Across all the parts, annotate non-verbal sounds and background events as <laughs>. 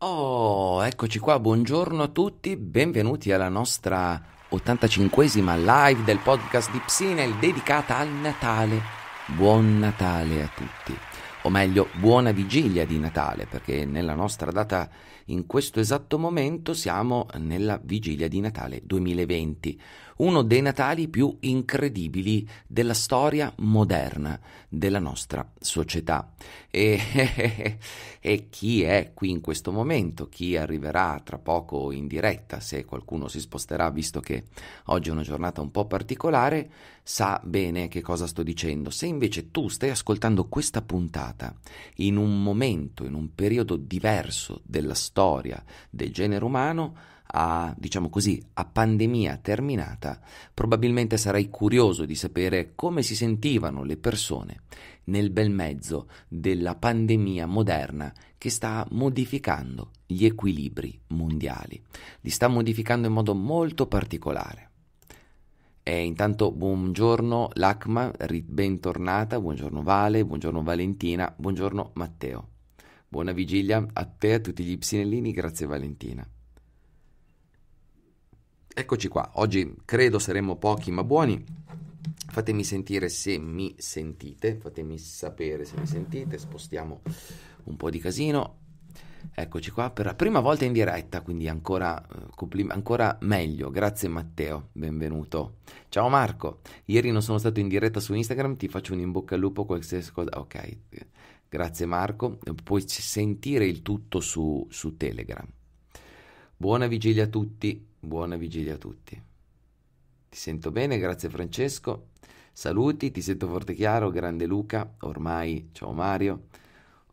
Oh, eccoci qua, buongiorno a tutti, benvenuti alla nostra 85esima live del podcast di Psinel dedicata al Natale. Buon Natale a tutti, o meglio, buona vigilia di Natale, perché nella nostra data in questo esatto momento siamo nella vigilia di Natale 2020, uno dei Natali più incredibili della storia moderna della nostra società. E, <laughs> e, chi è qui in questo momento, chi arriverà tra poco in diretta, se qualcuno si sposterà, visto che oggi è una giornata un po' particolare, sa bene che cosa sto dicendo. Se invece tu stai ascoltando questa puntata in un momento, in un periodo diverso della storia, storia del genere umano a, diciamo così, a pandemia terminata, probabilmente sarei curioso di sapere come si sentivano le persone nel bel mezzo della pandemia moderna che sta modificando gli equilibri mondiali, li sta modificando in modo molto particolare. E intanto buongiorno Lacma, bentornata, buongiorno Vale, buongiorno Valentina, buongiorno Matteo. Buona vigilia a te e a tutti gli psinellini, grazie Valentina. Eccoci qua, oggi credo saremmo pochi ma buoni. Fatemi sentire se mi sentite, fatemi sapere se mi sentite, spostiamo un po' di casino. Eccoci qua per la prima volta in diretta, quindi ancora, eh, ancora, meglio. Grazie Matteo, benvenuto. Ciao Marco, ieri non sono stato in diretta su Instagram, ti faccio un in bocca al lupo qualsiasi cosa. Ok, grazie Marco. Eh, puoi sentire il tutto su, su Telegram. Buona vigilia a tutti, buona vigilia a tutti. Ti sento bene, grazie Francesco. Saluti, ti sento forte e chiaro, grande Luca, ormai ciao Mario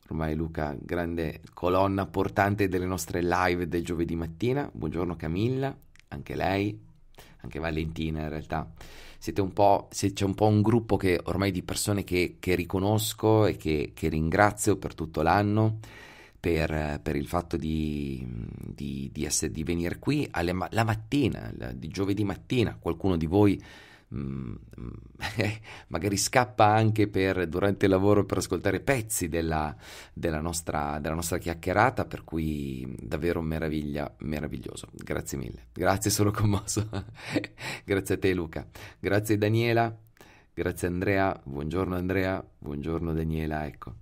ormai Luca, grande colonna portante delle nostre live del giovedì mattina. Buongiorno Camilla, anche lei, anche Valentina in realtà. Siete un po', se c'è un po' un gruppo che ormai di persone che, che riconosco e che, che, ringrazio per tutto l'anno, per, per il fatto di, di, di, essere, di venire qui alle, la mattina, la, di giovedì mattina. Qualcuno di voi Mm, mm, <laughs> magari scappa anche per, durante il lavoro per ascoltare pezzi della, della, nostra, della nostra chiacchierata, per cui davvero meraviglia, meraviglioso. Grazie mille, grazie, sono commosso. <laughs> grazie a te Luca, grazie Daniela, grazie Andrea, buongiorno Andrea, buongiorno Daniela, ecco.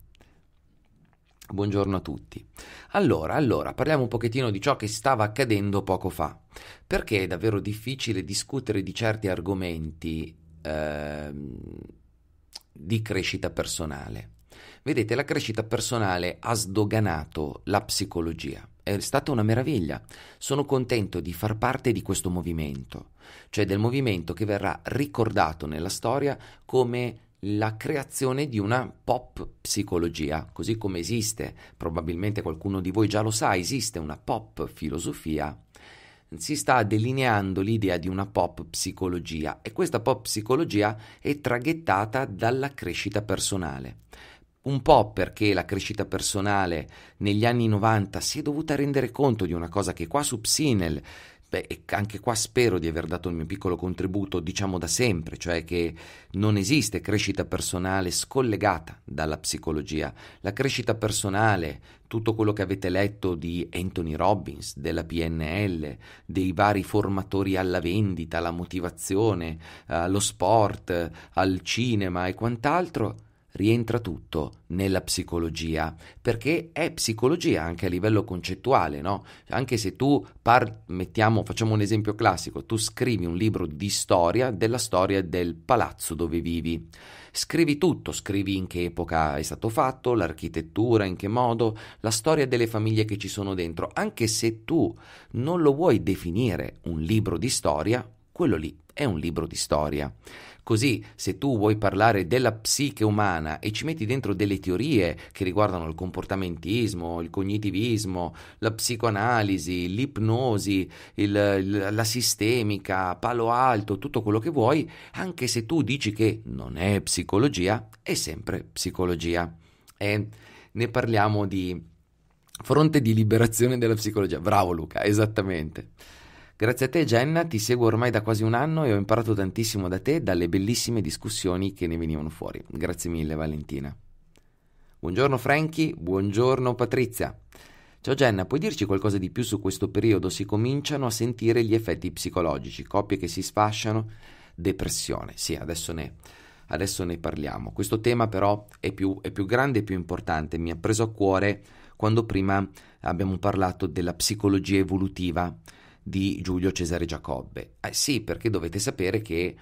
Buongiorno a tutti. Allora, allora, parliamo un pochettino di ciò che stava accadendo poco fa, perché è davvero difficile discutere di certi argomenti eh, di crescita personale. Vedete, la crescita personale ha sdoganato la psicologia. È stata una meraviglia. Sono contento di far parte di questo movimento, cioè del movimento che verrà ricordato nella storia come la creazione di una pop psicologia, così come esiste, probabilmente qualcuno di voi già lo sa, esiste una pop filosofia, si sta delineando l'idea di una pop psicologia e questa pop psicologia è traghettata dalla crescita personale. Un po' perché la crescita personale negli anni 90 si è dovuta rendere conto di una cosa che qua su Psinel Beh, anche qua spero di aver dato il mio piccolo contributo, diciamo da sempre, cioè che non esiste crescita personale scollegata dalla psicologia. La crescita personale, tutto quello che avete letto di Anthony Robbins, della PNL, dei vari formatori alla vendita, alla motivazione, eh, allo sport, al cinema e quant'altro, rientra tutto nella psicologia, perché è psicologia anche a livello concettuale, no? Anche se tu par- mettiamo, facciamo un esempio classico, tu scrivi un libro di storia della storia del palazzo dove vivi. Scrivi tutto, scrivi in che epoca è stato fatto, l'architettura, in che modo, la storia delle famiglie che ci sono dentro, anche se tu non lo vuoi definire un libro di storia, quello lì è un libro di storia. Così, se tu vuoi parlare della psiche umana e ci metti dentro delle teorie che riguardano il comportamentismo, il cognitivismo, la psicoanalisi, l'ipnosi, il, la sistemica, palo alto, tutto quello che vuoi, anche se tu dici che non è psicologia, è sempre psicologia. E ne parliamo di fronte di liberazione della psicologia. Bravo Luca, esattamente. Grazie a te Jenna, ti seguo ormai da quasi un anno e ho imparato tantissimo da te dalle bellissime discussioni che ne venivano fuori. Grazie mille Valentina. Buongiorno Frankie, buongiorno Patrizia. Ciao Jenna, puoi dirci qualcosa di più su questo periodo? Si cominciano a sentire gli effetti psicologici, coppie che si sfasciano, depressione. Sì, adesso ne, adesso ne parliamo. Questo tema però è più, è più grande e più importante, mi ha preso a cuore quando prima abbiamo parlato della psicologia evolutiva di Giulio Cesare Giacobbe. Eh, sì, perché dovete sapere che,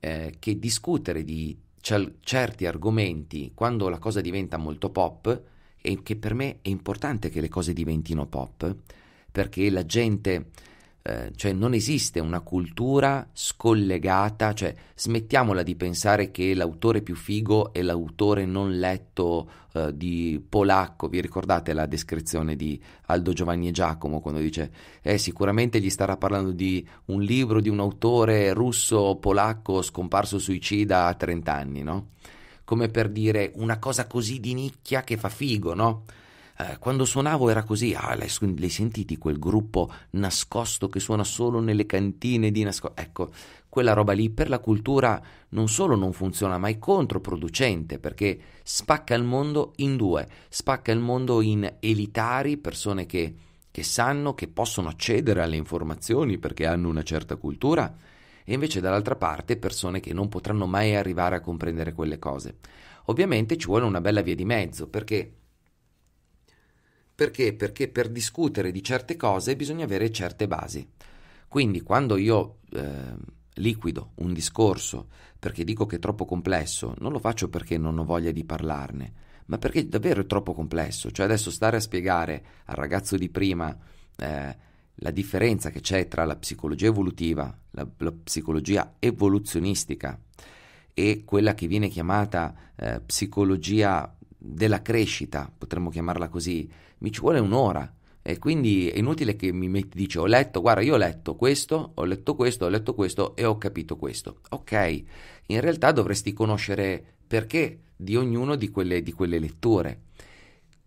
eh, che discutere di cel- certi argomenti quando la cosa diventa molto pop, e che per me è importante che le cose diventino pop, perché la gente eh, cioè non esiste una cultura scollegata, cioè smettiamola di pensare che l'autore più figo è l'autore non letto eh, di polacco, vi ricordate la descrizione di Aldo Giovanni e Giacomo quando dice eh, sicuramente gli starà parlando di un libro di un autore russo polacco scomparso suicida a 30 anni, no? Come per dire una cosa così di nicchia che fa figo, no? Eh, quando suonavo era così, ah, l'hai, l'hai sentiti quel gruppo nascosto che suona solo nelle cantine di nascosto? Ecco, quella roba lì per la cultura non solo non funziona, ma è controproducente perché spacca il mondo in due, spacca il mondo in elitari, persone che, che sanno, che possono accedere alle informazioni perché hanno una certa cultura, e invece dall'altra parte persone che non potranno mai arrivare a comprendere quelle cose. Ovviamente ci vuole una bella via di mezzo perché perché? Perché per discutere di certe cose bisogna avere certe basi. Quindi quando io eh, liquido un discorso perché dico che è troppo complesso, non lo faccio perché non ho voglia di parlarne, ma perché davvero è troppo complesso. Cioè adesso stare a spiegare al ragazzo di prima eh, la differenza che c'è tra la psicologia evolutiva, la, la psicologia evoluzionistica e quella che viene chiamata eh, psicologia della crescita, potremmo chiamarla così, mi ci vuole un'ora. E quindi è inutile che mi metti, dici ho letto, guarda io ho letto questo, ho letto questo, ho letto questo e ho capito questo. Ok, in realtà dovresti conoscere perché di ognuno di quelle, di quelle letture.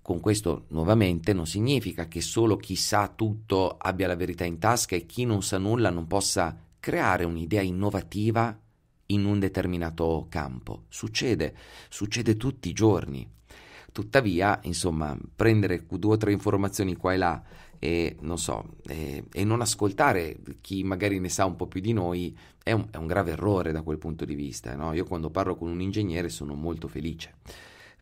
Con questo nuovamente non significa che solo chi sa tutto abbia la verità in tasca e chi non sa nulla non possa creare un'idea innovativa in un determinato campo. Succede, succede tutti i giorni. Tuttavia, insomma, prendere due o tre informazioni qua e là e non, so, e, e non ascoltare chi magari ne sa un po' più di noi è un, è un grave errore da quel punto di vista. No? Io quando parlo con un ingegnere sono molto felice,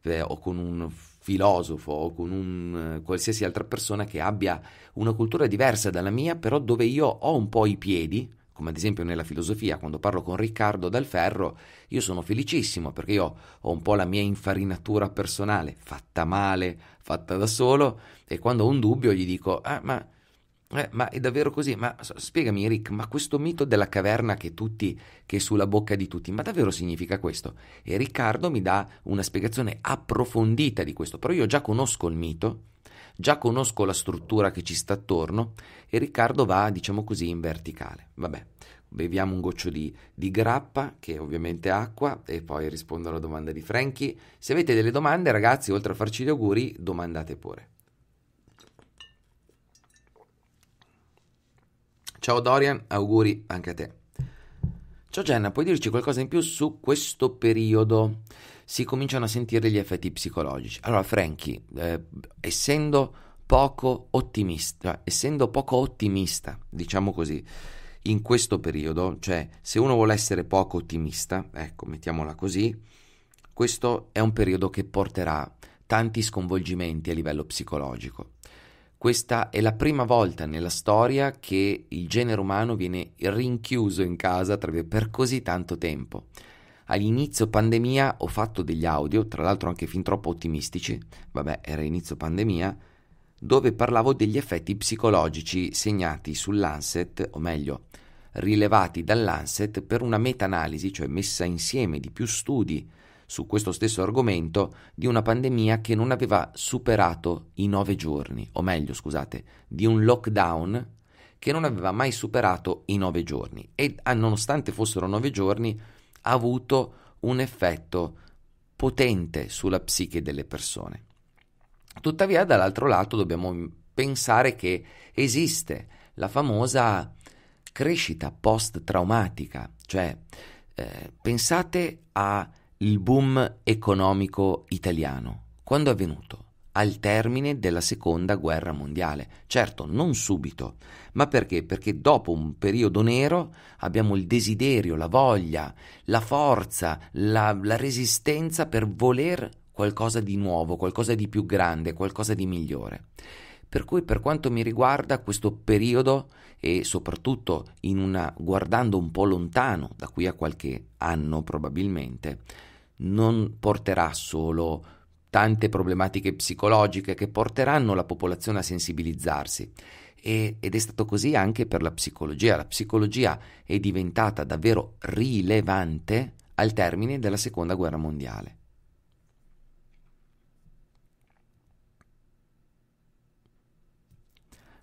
eh, o con un filosofo o con un eh, qualsiasi altra persona che abbia una cultura diversa dalla mia, però dove io ho un po' i piedi come ad esempio nella filosofia, quando parlo con Riccardo Dal Ferro, io sono felicissimo perché io ho un po' la mia infarinatura personale, fatta male, fatta da solo, e quando ho un dubbio gli dico, ah, ma, eh, ma è davvero così? Ma spiegami Rick, ma questo mito della caverna che, tutti, che è sulla bocca di tutti, ma davvero significa questo? E Riccardo mi dà una spiegazione approfondita di questo, però io già conosco il mito, già conosco la struttura che ci sta attorno e Riccardo va, diciamo così, in verticale. Vabbè, beviamo un goccio di, di grappa, che è ovviamente è acqua, e poi rispondo alla domanda di Franky. Se avete delle domande, ragazzi, oltre a farci gli auguri, domandate pure. Ciao Dorian, auguri anche a te. Ciao Jenna, puoi dirci qualcosa in più su questo periodo? si cominciano a sentire gli effetti psicologici. Allora, Frankie, eh, essendo poco ottimista, essendo poco ottimista, diciamo così, in questo periodo, cioè se uno vuole essere poco ottimista, ecco, mettiamola così, questo è un periodo che porterà tanti sconvolgimenti a livello psicologico. Questa è la prima volta nella storia che il genere umano viene rinchiuso in casa per così tanto tempo all'inizio pandemia ho fatto degli audio, tra l'altro anche fin troppo ottimistici, vabbè era inizio pandemia, dove parlavo degli effetti psicologici segnati sull'Anset, o meglio, rilevati dall'Anset per una meta-analisi, cioè messa insieme di più studi su questo stesso argomento di una pandemia che non aveva superato i nove giorni, o meglio, scusate, di un lockdown che non aveva mai superato i nove giorni. E ah, nonostante fossero nove giorni, ha avuto un effetto potente sulla psiche delle persone. Tuttavia, dall'altro lato, dobbiamo pensare che esiste la famosa crescita post-traumatica, cioè eh, pensate al boom economico italiano. Quando è avvenuto? al termine della seconda guerra mondiale. Certo, non subito, ma perché? Perché dopo un periodo nero abbiamo il desiderio, la voglia, la forza, la, la resistenza per voler qualcosa di nuovo, qualcosa di più grande, qualcosa di migliore. Per cui per quanto mi riguarda questo periodo e soprattutto una, guardando un po' lontano, da qui a qualche anno probabilmente, non porterà solo tante problematiche psicologiche che porteranno la popolazione a sensibilizzarsi. E, ed è stato così anche per la psicologia. La psicologia è diventata davvero rilevante al termine della seconda guerra mondiale.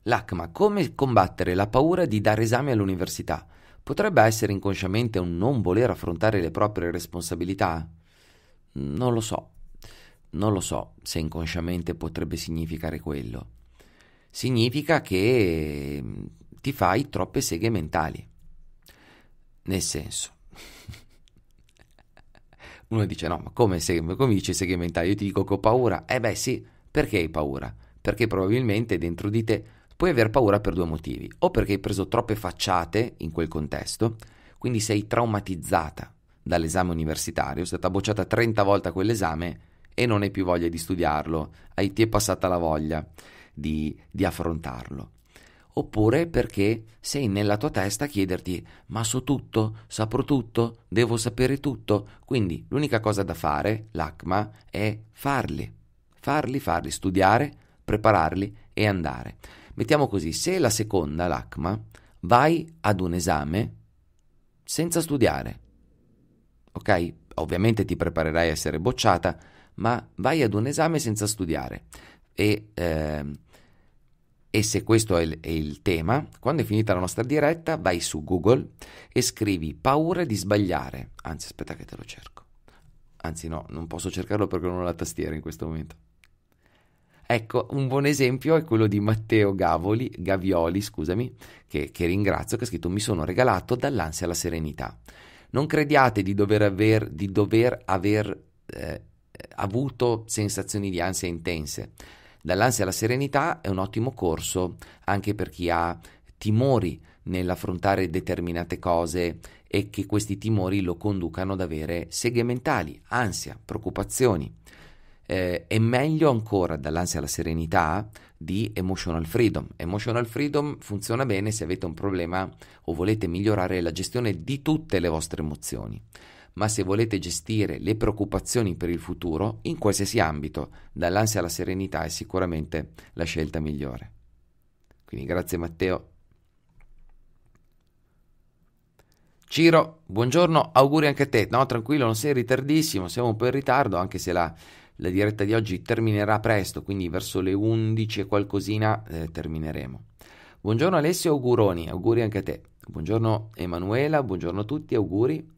L'ACMA, come combattere la paura di dare esami all'università? Potrebbe essere inconsciamente un non voler affrontare le proprie responsabilità? Non lo so non lo so se inconsciamente potrebbe significare quello. Significa che mm, ti fai troppe seghe mentali. Nel senso, <laughs> uno dice: No, ma come, se, come dice seghe mentali? Io ti dico che ho paura. Eh beh, sì, perché hai paura? Perché probabilmente dentro di te puoi aver paura per due motivi: o perché hai preso troppe facciate in quel contesto, quindi sei traumatizzata dall'esame universitario, è stata bocciata 30 volte a quell'esame e non hai più voglia di studiarlo, hai, ti è passata la voglia di, di affrontarlo. Oppure perché sei nella tua testa a chiederti ma so tutto, saprò tutto, devo sapere tutto, quindi l'unica cosa da fare, l'ACMA, è farli, farli, farli, studiare, prepararli e andare. Mettiamo così, se la seconda, l'ACMA, vai ad un esame senza studiare, ok? Ovviamente ti preparerai a essere bocciata, ma vai ad un esame senza studiare. E, eh, e se questo è il, è il, tema, quando è finita la nostra diretta, vai su Google e scrivi paura di sbagliare. Anzi, aspetta che te lo cerco. Anzi, no, non posso cercarlo perché non ho la tastiera in questo momento. Ecco, un buon esempio è quello di Matteo Gavoli, Gavioli, scusami, che, che ringrazio, che ha scritto Mi sono regalato dall'ansia alla serenità. Non crediate di dover aver, di dover aver eh, avuto sensazioni di ansia intense. Dall'ansia alla serenità è un ottimo corso anche per chi ha timori nell'affrontare determinate cose e che questi timori lo conducano ad avere seghe mentali, ansia, preoccupazioni. Eh, è meglio ancora dall'ansia alla serenità di emotional freedom. Emotional freedom funziona bene se avete un problema o volete migliorare la gestione di tutte le vostre emozioni ma se volete gestire le preoccupazioni per il futuro, in qualsiasi ambito, dall'ansia alla serenità è sicuramente la scelta migliore. Quindi grazie Matteo. Ciro, buongiorno, auguri anche a te. No, tranquillo, non sei ritardissimo, siamo un po' in ritardo, anche se la, la diretta di oggi terminerà presto, quindi verso le 11 e qualcosina eh, termineremo. Buongiorno Alessio, auguroni, auguri anche a te. Buongiorno Emanuela, buongiorno a tutti, auguri.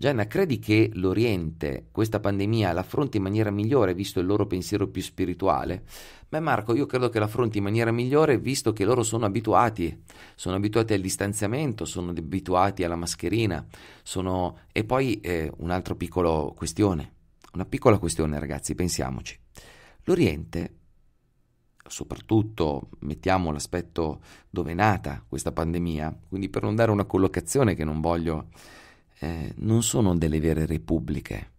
Gianna, credi che l'Oriente questa pandemia l'affronti in maniera migliore visto il loro pensiero più spirituale? Beh Marco, io credo che l'affronti in maniera migliore visto che loro sono abituati, sono abituati al distanziamento, sono abituati alla mascherina, sono... E poi eh, un altro piccolo questione, una piccola questione ragazzi, pensiamoci. L'Oriente, soprattutto mettiamo l'aspetto dove è nata questa pandemia, quindi per non dare una collocazione che non voglio eh, non sono delle vere repubbliche.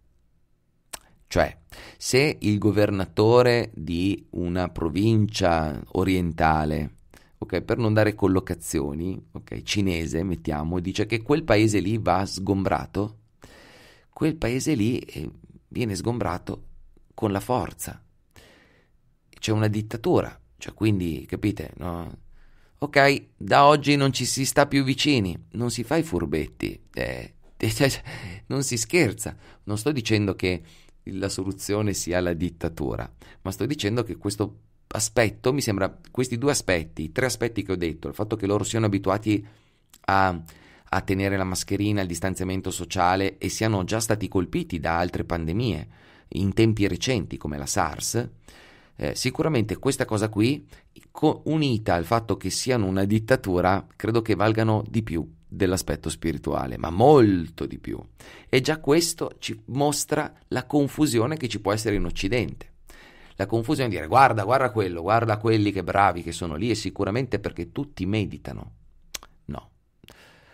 Cioè, se il governatore di una provincia orientale, okay, per non dare collocazioni, okay, cinese, mettiamo, dice che quel paese lì va sgombrato, quel paese lì eh, viene sgombrato con la forza. C'è una dittatura, cioè quindi, capite, no? Ok, da oggi non ci si sta più vicini, non si fa i furbetti. Eh, <laughs> Cioè, cioè, non si scherza. Non sto dicendo che la soluzione sia la dittatura, ma sto dicendo che questo aspetto, mi sembra, questi due aspetti, i tre aspetti che ho detto, il fatto che loro siano abituati a, a tenere la mascherina, il distanziamento sociale e siano già stati colpiti da altre pandemie in tempi recenti come la SARS, eh, sicuramente questa cosa qui, co- unita al fatto che siano una dittatura, credo che valgano di più dell'aspetto spirituale, ma molto di più. E già questo ci mostra la confusione che ci può essere in Occidente. La confusione di dire guarda, guarda quello, guarda quelli che bravi che sono lì e sicuramente perché tutti meditano. No.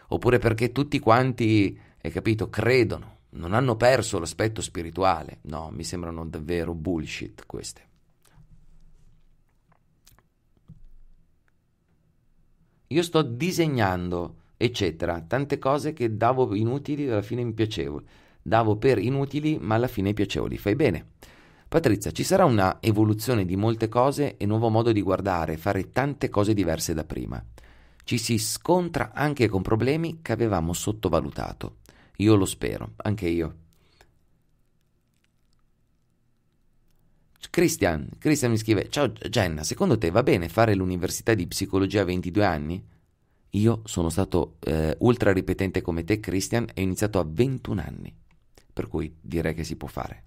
Oppure perché tutti quanti, hai capito, credono non hanno perso l'aspetto spirituale. No, mi sembrano davvero bullshit queste. Io sto disegnando eccetera. Tante cose che davo inutili alla fine mi piacevoli. Davo per inutili ma alla fine piacevoli. Fai bene. Patrizia, ci sarà una evoluzione di molte cose e nuovo modo di guardare, fare tante cose diverse da prima. Ci si scontra anche con problemi che avevamo sottovalutato. Io lo spero, anche io. Christian, Christian mi scrive: Ciao Jenna, secondo te va bene fare l'università di psicologia a 22 anni? Io sono stato eh, ultra ripetente come te, Christian, e ho iniziato a 21 anni, per cui direi che si può fare.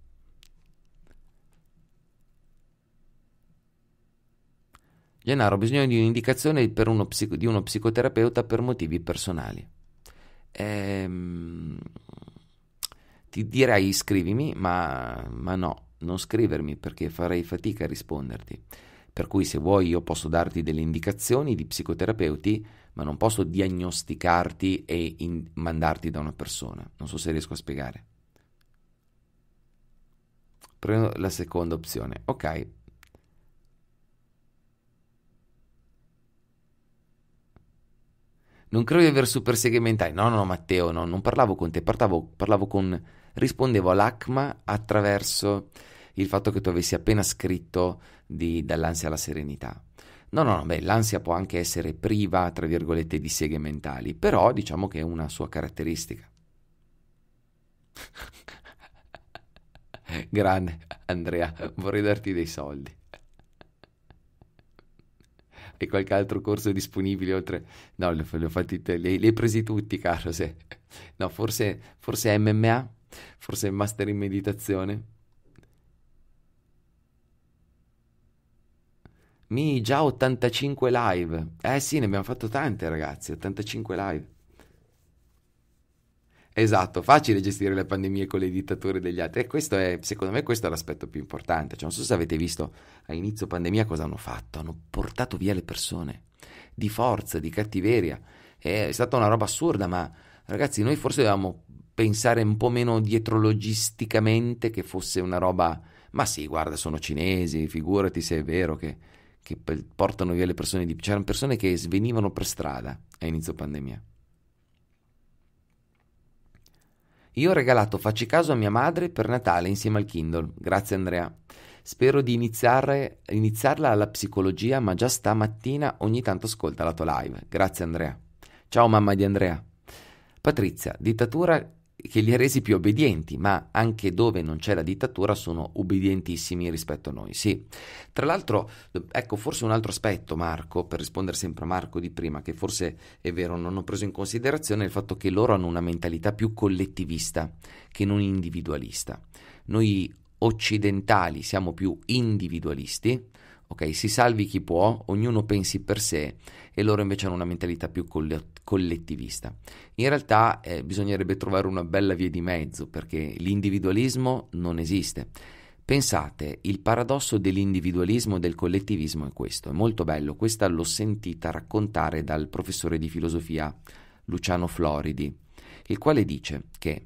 Gennaro, ho bisogno di un'indicazione psico- di uno psicoterapeuta per motivi personali. Ehm, ti direi iscrivimi, ma, ma no, non scrivermi perché farei fatica a risponderti. Per cui se vuoi io posso darti delle indicazioni di psicoterapeuti ma non posso diagnosticarti e in- mandarti da una persona. Non so se riesco a spiegare. Prendo la seconda opzione. Ok. Non credo di aver super segmentati. No, no, Matteo, no, non parlavo con te, parlavo, parlavo con... Rispondevo all'ACMA attraverso il fatto che tu avessi appena scritto di, dall'ansia alla serenità. No, no, no, beh, l'ansia può anche essere priva, tra virgolette, di seghe mentali, però diciamo che è una sua caratteristica. <laughs> Grande Andrea, vorrei darti dei soldi. E qualche altro corso disponibile oltre... No, li, li ho fatti, li hai presi tutti, caro. Se... No, forse, forse MMA, forse Master in Meditazione. Mi già 85 live. Eh sì, ne abbiamo fatto tante ragazzi, 85 live. Esatto, facile gestire le pandemie con le dittature degli altri. E questo è, secondo me, questo è l'aspetto più importante. Cioè, non so se avete visto a inizio pandemia cosa hanno fatto. Hanno portato via le persone di forza, di cattiveria. È stata una roba assurda, ma ragazzi, noi forse dovevamo pensare un po' meno dietrologisticamente che fosse una roba. Ma sì, guarda, sono cinesi, figurati se è vero che che portano via le persone. Di... C'erano persone che svenivano per strada a inizio pandemia. Io ho regalato Facci caso a mia madre per Natale insieme al Kindle. Grazie Andrea. Spero di iniziare, iniziarla alla psicologia, ma già stamattina ogni tanto ascolta la tua live. Grazie Andrea. Ciao mamma di Andrea. Patrizia, dittatura che li ha resi più obbedienti, ma anche dove non c'è la dittatura sono obbedientissimi rispetto a noi, sì. Tra l'altro, ecco, forse un altro aspetto, Marco, per rispondere sempre a Marco di prima, che forse è vero, non ho preso in considerazione il fatto che loro hanno una mentalità più collettivista che non individualista. Noi occidentali siamo più individualisti, ok? Si salvi chi può, ognuno pensi per sé e loro invece hanno una mentalità più coll- collettivista. In realtà eh, bisognerebbe trovare una bella via di mezzo perché l'individualismo non esiste. Pensate, il paradosso dell'individualismo e del collettivismo è questo, è molto bello, questa l'ho sentita raccontare dal professore di filosofia Luciano Floridi, il quale dice che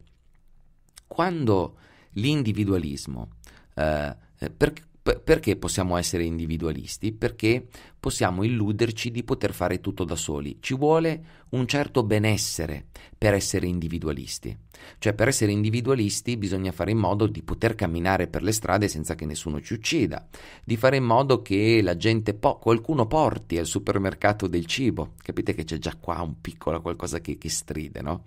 quando l'individualismo, eh, eh per, P- perché possiamo essere individualisti? Perché possiamo illuderci di poter fare tutto da soli. Ci vuole un certo benessere per essere individualisti. Cioè per essere individualisti bisogna fare in modo di poter camminare per le strade senza che nessuno ci uccida, di fare in modo che la gente po- qualcuno porti al supermercato del cibo. Capite che c'è già qua un piccolo qualcosa che, che stride, no?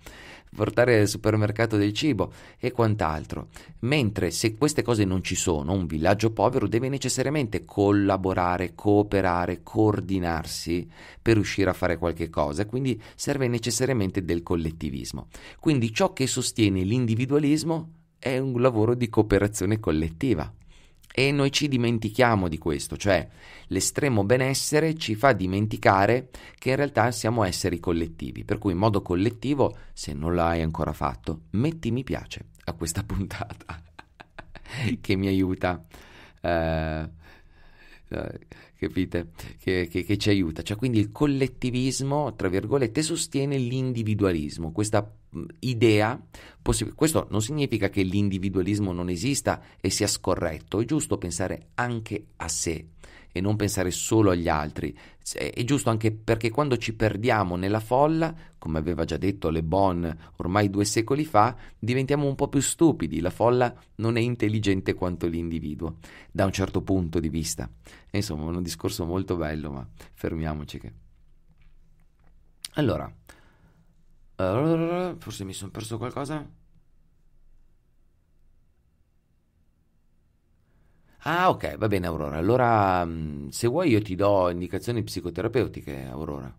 Portare al supermercato del cibo e quant'altro. Mentre se queste cose non ci sono, un villaggio povero deve necessariamente collaborare, cooperare, coordinarsi per riuscire a fare qualche cosa. Quindi serve necessariamente del collettivismo. Quindi ciò che sostiene l'individualismo è un lavoro di cooperazione collettiva. E noi ci dimentichiamo di questo, cioè l'estremo benessere ci fa dimenticare che in realtà siamo esseri collettivi, per cui in modo collettivo, se non l'hai ancora fatto, metti mi piace a questa <laughs> puntata che mi aiuta. Uh, eh, capite? Che, che, che, ci aiuta. Cioè, quindi il collettivismo, tra virgolette, sostiene l'individualismo, questa mm, idea possibile. Questo non significa che l'individualismo non esista e sia scorretto, è giusto pensare anche a sé, e non pensare solo agli altri. Cioè, è giusto anche perché quando ci perdiamo nella folla, come aveva già detto Le Bon ormai due secoli fa, diventiamo un po' più stupidi, la folla non è intelligente quanto l'individuo, da un certo punto di vista. Insomma, un discorso molto bello, ma fermiamoci che... Allora, eh, forse mi sono perso qualcosa? Ah, ok, va bene, Aurora. Allora, mm, se vuoi, io ti do indicazioni psicoterapeutiche, Aurora.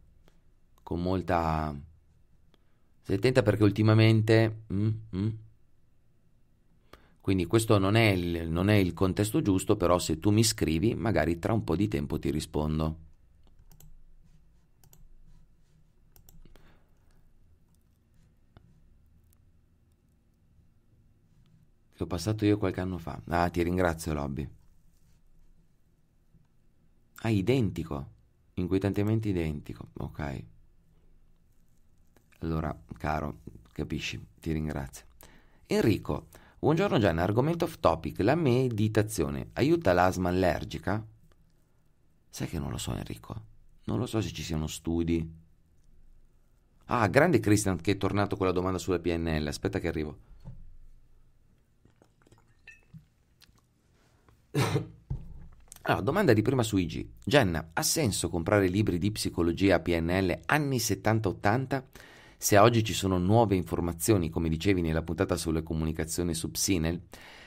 Con molta. Mm, Stai attenta perché ultimamente. Mm, mm. Quindi questo non è, il, non è il contesto giusto, però se tu mi scrivi, magari tra un po' di tempo ti rispondo. Che ho passato io qualche anno fa. Ah, ti ringrazio, Lobby. Ah, identico. Inquietantemente identico. Ok. Allora, caro, capisci, ti ringrazio. Enrico, buongiorno Gianna, argomento off topic, la meditazione aiuta l'asma allergica? Sai che non lo so Enrico, non lo so se ci siano studi. Ah, grande Christian che è tornato con la domanda sulla PNL, aspetta che arrivo. <coughs> <coughs> Allora, domanda di prima su IG. Jenna, ha senso comprare libri di psicologia PNL anni 70-80 se oggi ci sono nuove informazioni, come dicevi nella puntata sulle comunicazioni su Psinel?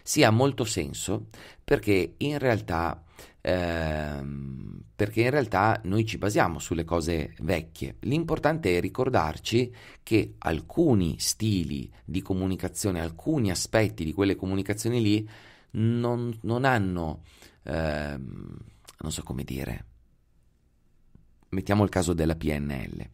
Sì, ha molto senso perché in realtà... Ehm, perché in realtà noi ci basiamo sulle cose vecchie. L'importante è ricordarci che alcuni stili di comunicazione, alcuni aspetti di quelle comunicazioni lì non, non hanno ehm, non so come dire, mettiamo il caso della PNL.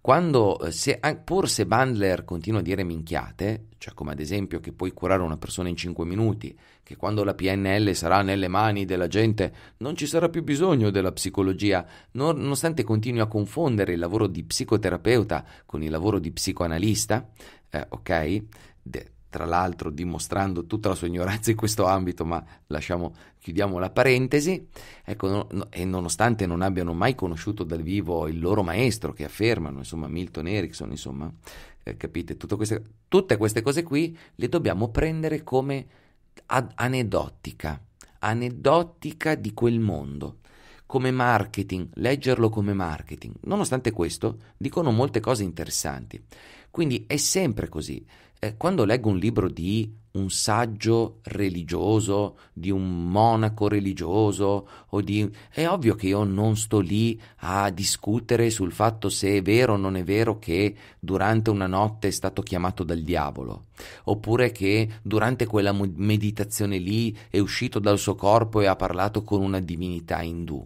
Quando, eh, se, pur se Bandler continua a dire minchiate, cioè come ad esempio che puoi curare una persona in 5 minuti, che quando la PNL sarà nelle mani della gente non ci sarà più bisogno della psicologia, non, nonostante continui a confondere il lavoro di psicoterapeuta con il lavoro di psicoanalista, eh, ok? De, tra l'altro dimostrando tutta la sua ignoranza in questo ambito, ma lasciamo, chiudiamo la parentesi, ecco, no, no, e nonostante non abbiano mai conosciuto dal vivo il loro maestro, che affermano, insomma, Milton Erickson, insomma, eh, capite, queste, tutte queste cose qui le dobbiamo prendere come ad- aneddotica, aneddotica di quel mondo come marketing, leggerlo come marketing. Nonostante questo, dicono molte cose interessanti. Quindi è sempre così. Eh, quando leggo un libro di un saggio religioso, di un monaco religioso, o di... è ovvio che io non sto lì a discutere sul fatto se è vero o non è vero che durante una notte è stato chiamato dal diavolo, oppure che durante quella meditazione lì è uscito dal suo corpo e ha parlato con una divinità indù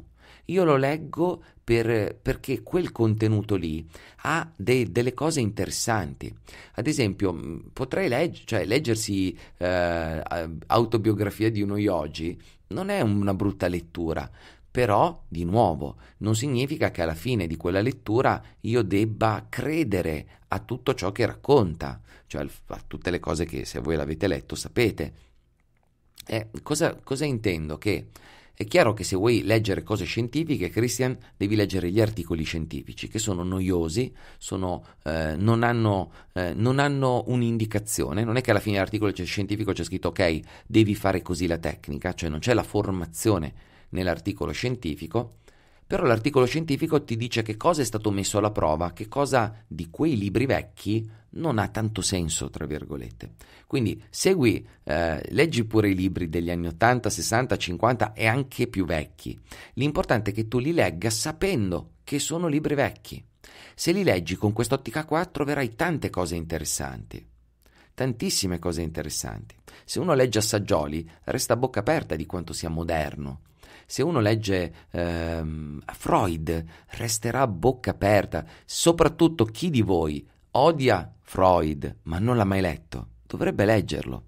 io lo leggo per, perché quel contenuto lì ha de, delle cose interessanti. Ad esempio, mm, potrei legg- cioè, leggersi eh, autobiografia di uno Yogi, non è una brutta lettura, però, di nuovo, non significa che alla fine di quella lettura io debba credere a tutto ciò che racconta, cioè a tutte le cose che se voi l'avete letto sapete. Eh, cosa, cosa intendo? Che è chiaro che se vuoi leggere cose scientifiche, Christian, devi leggere gli articoli scientifici, che sono noiosi, sono, eh, non, hanno, eh, non, hanno, un'indicazione. Non è che alla fine dell'articolo scientifico c'è scritto ok, devi fare così la tecnica, cioè non c'è la formazione nell'articolo scientifico però l'articolo scientifico ti dice che cosa è stato messo alla prova, che cosa di quei libri vecchi non ha tanto senso, tra virgolette. Quindi segui, eh, leggi pure i libri degli anni 80, 60, 50 e anche più vecchi. L'importante è che tu li legga sapendo che sono libri vecchi. Se li leggi con quest'ottica qua troverai tante cose interessanti. Tantissime cose interessanti. Se uno legge a Saggioli, resta a bocca aperta di quanto sia moderno, se uno legge ehm, Freud resterà a bocca aperta, soprattutto chi di voi odia Freud ma non l'ha mai letto, dovrebbe leggerlo.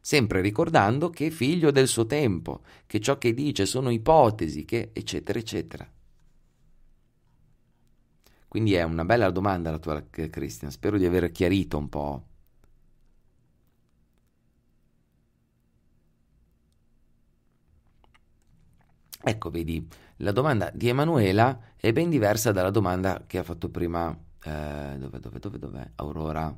Sempre ricordando che è figlio del suo tempo, che ciò che dice sono ipotesi, che eccetera eccetera. Quindi è una bella domanda la tua Christian, spero di aver chiarito un po' Ecco, vedi, la domanda di Emanuela è ben diversa dalla domanda che ha fatto prima. Eh, dove, dove, dove, dove? Aurora.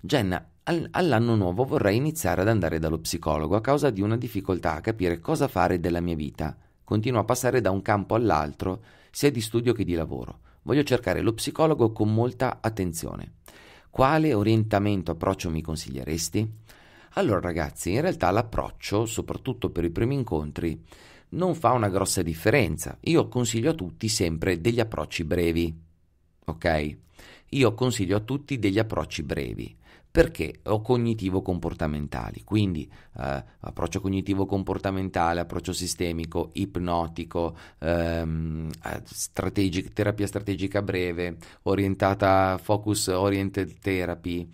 Jenna, all- all'anno nuovo vorrei iniziare ad andare dallo psicologo a causa di una difficoltà a capire cosa fare della mia vita. Continuo a passare da un campo all'altro, sia di studio che di lavoro. Voglio cercare lo psicologo con molta attenzione. Quale orientamento approccio mi consiglieresti? Allora ragazzi, in realtà l'approccio, soprattutto per i primi incontri, non fa una grossa differenza. Io consiglio a tutti sempre degli approcci brevi. Ok? Io consiglio a tutti degli approcci brevi perché ho cognitivo-comportamentali, quindi eh, approccio cognitivo-comportamentale, approccio sistemico, ipnotico, ehm, eh, strategic, terapia strategica breve, orientata focus oriented therapy.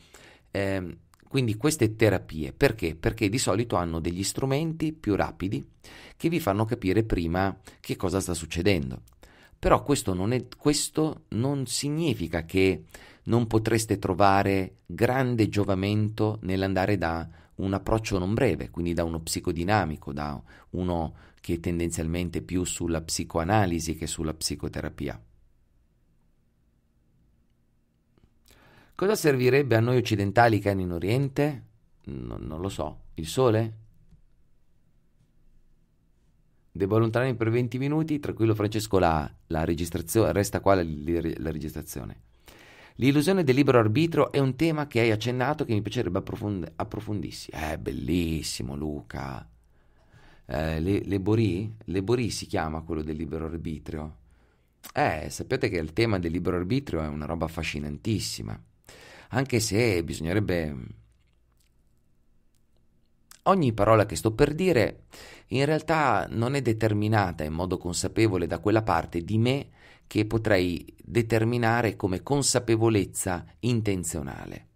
Eh, quindi queste terapie, perché? Perché di solito hanno degli strumenti più rapidi che vi fanno capire prima che cosa sta succedendo. Però questo non, è, questo non significa che non potreste trovare grande giovamento nell'andare da un approccio non breve, quindi da uno psicodinamico, da uno che è tendenzialmente più sulla psicoanalisi che sulla psicoterapia. Cosa servirebbe a noi occidentali che hanno in Oriente? No, non lo so. Il sole? Devo allontanarmi per 20 minuti, tranquillo Francesco, la, la registrazione, resta qua la, la registrazione. L'illusione del libero arbitro è un tema che hai accennato che mi piacerebbe approfond- approfondissi. È eh, bellissimo Luca. Eh, le, le, Borì? le Borì si chiama quello del libero arbitrio. Eh, sapete che il tema del libero arbitrio è una roba affascinantissima anche se bisognerebbe... Mm, ogni parola che sto per dire in realtà non è determinata in modo consapevole da quella parte di me che potrei determinare come consapevolezza intenzionale.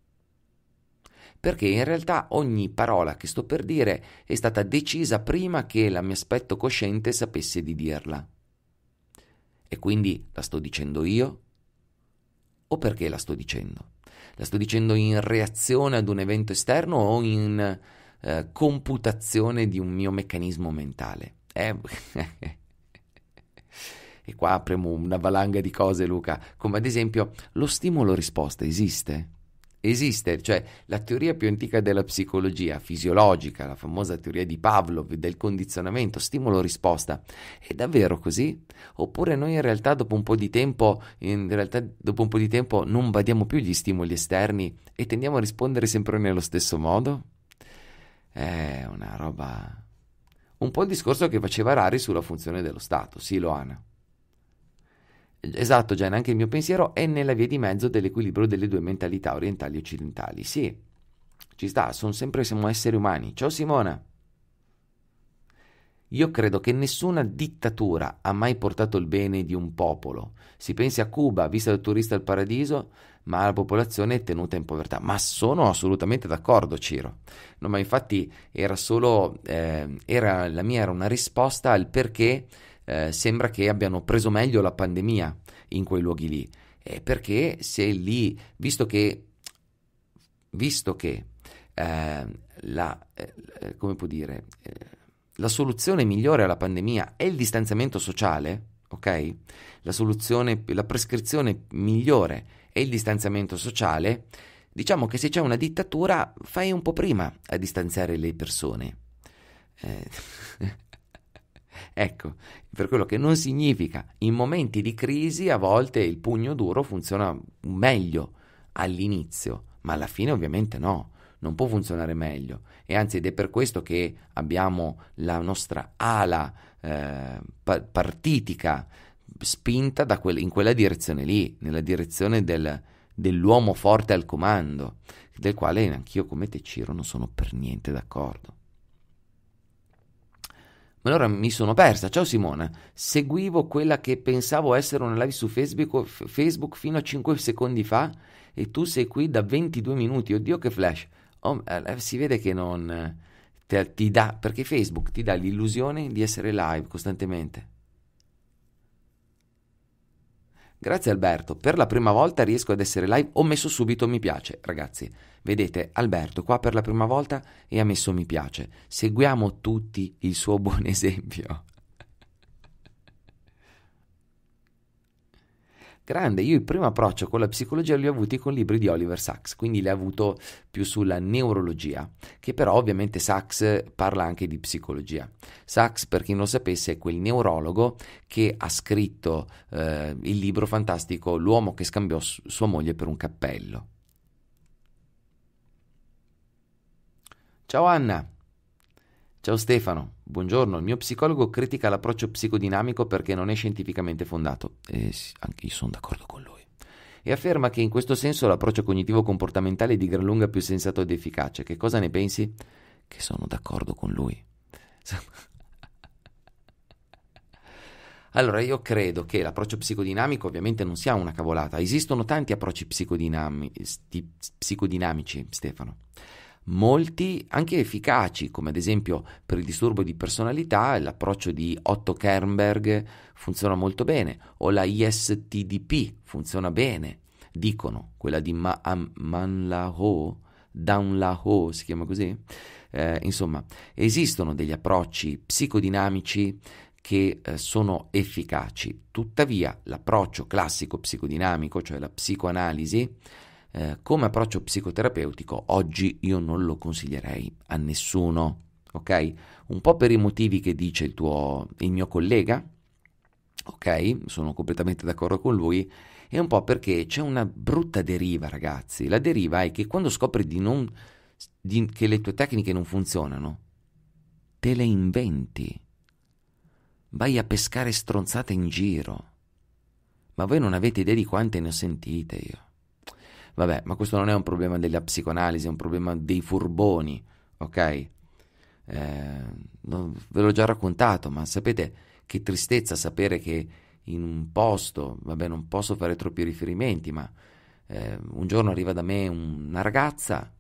Perché in realtà ogni parola che sto per dire è stata decisa prima che la mia aspetto cosciente sapesse di dirla. E quindi la sto dicendo io? O perché la sto dicendo? La sto dicendo in reazione ad un evento esterno o in eh, computazione di un mio meccanismo mentale? Eh, <laughs> e qua apriamo una valanga di cose, Luca, come ad esempio lo stimolo risposta esiste? esiste, cioè la teoria più antica della psicologia fisiologica, la famosa teoria di Pavlov del condizionamento stimolo-risposta, è davvero così? Oppure noi in realtà dopo un po' di tempo, po di tempo non badiamo più agli stimoli esterni e tendiamo a rispondere sempre nello stesso modo? È una roba... Un po' il discorso che faceva Rari sulla funzione dello Stato, sì Loana. Esatto, Gian, anche il mio pensiero è nella via di mezzo dell'equilibrio delle due mentalità orientali e occidentali. Sì, ci sta, sono sempre siamo esseri umani. Ciao Simona. Io credo che nessuna dittatura ha mai portato il bene di un popolo. Si pensi a Cuba, vista dal turista al paradiso, ma la popolazione è tenuta in povertà. Ma sono assolutamente d'accordo, Ciro. No, ma infatti era solo, eh, era, la mia era una risposta al perché eh, sembra che abbiano preso meglio la pandemia in quei luoghi lì. Eh, perché se lì, visto che, visto che eh, la, eh, come può dire, eh, la soluzione migliore alla pandemia è il distanziamento sociale, ok? La soluzione, la prescrizione migliore è il distanziamento sociale. Diciamo che se c'è una dittatura fai un po' prima a distanziare le persone. Eh, Ecco, per quello che non significa, in momenti di crisi a volte il pugno duro funziona meglio all'inizio, ma alla fine ovviamente no, non può funzionare meglio. E anzi ed è per questo che abbiamo la nostra ala eh, partitica spinta que- in quella direzione lì, nella direzione del, dell'uomo forte al comando, del quale anch'io come te Ciro non sono per niente d'accordo allora mi sono persa. Ciao Simona, seguivo quella che pensavo essere una live su Facebook, Facebook fino a 5 secondi fa e tu sei qui da 22 minuti. Oddio che flash. Oh, eh, eh, si vede che non... Eh, te, ti dà, perché Facebook ti dà l'illusione di essere live costantemente. Grazie Alberto, per la prima volta riesco ad essere live, ho messo subito mi piace, ragazzi. Vedete, Alberto qua per la prima volta e ha messo mi piace. Seguiamo tutti il suo buon <laughs> esempio. grande, io il primo approccio con la psicologia li ho avuti con libri di Oliver Sacks, quindi li ho avuto più sulla neurologia, che però ovviamente Sacks parla anche di psicologia. Sacks, per chi non lo sapesse, è quel neurologo che ha scritto eh, il libro fantastico L'uomo che scambiò su- sua moglie per un cappello. Ciao Anna! Ciao Stefano, buongiorno. Il mio psicologo critica l'approccio psicodinamico perché non è scientificamente fondato. E sì, anche io sono d'accordo con lui. E afferma che in questo senso l'approccio cognitivo-comportamentale è di gran lunga più sensato ed efficace. Che cosa ne pensi? Che sono d'accordo con lui. <laughs> Allora, io credo che l'approccio psicodinamico ovviamente non sia una cavolata. Esistono tanti approcci psicodinami, sti, psicodinamici, Stefano molti anche efficaci, come ad esempio per il disturbo di personalità l'approccio di Otto Kernberg funziona molto bene, o la ISTDP funziona bene, dicono, quella di Ma- Am- ah, Manlaho, Downlaho si chiama così? Eh, insomma, esistono degli approcci psicodinamici che eh, sono efficaci, tuttavia l'approccio classico psicodinamico, cioè la psicoanalisi, eh, come approccio psicoterapeutico oggi io non lo consiglierei a nessuno, ok? Un po' per i motivi che dice il, tuo, il mio collega, ok? Sono completamente d'accordo con lui, e un po' perché c'è una brutta deriva, ragazzi. La deriva è che quando scopri di non, di, che le tue tecniche non funzionano, te le inventi. Vai a pescare stronzate in giro. Ma voi non avete idea di quante ne ho sentite io. Vabbè, ma questo non è un problema della psicoanalisi, è un problema dei furboni, ok? Eh, non, ve l'ho già raccontato, ma sapete che tristezza sapere che in un posto, vabbè non posso fare troppi riferimenti, ma eh, un giorno arriva da me una ragazza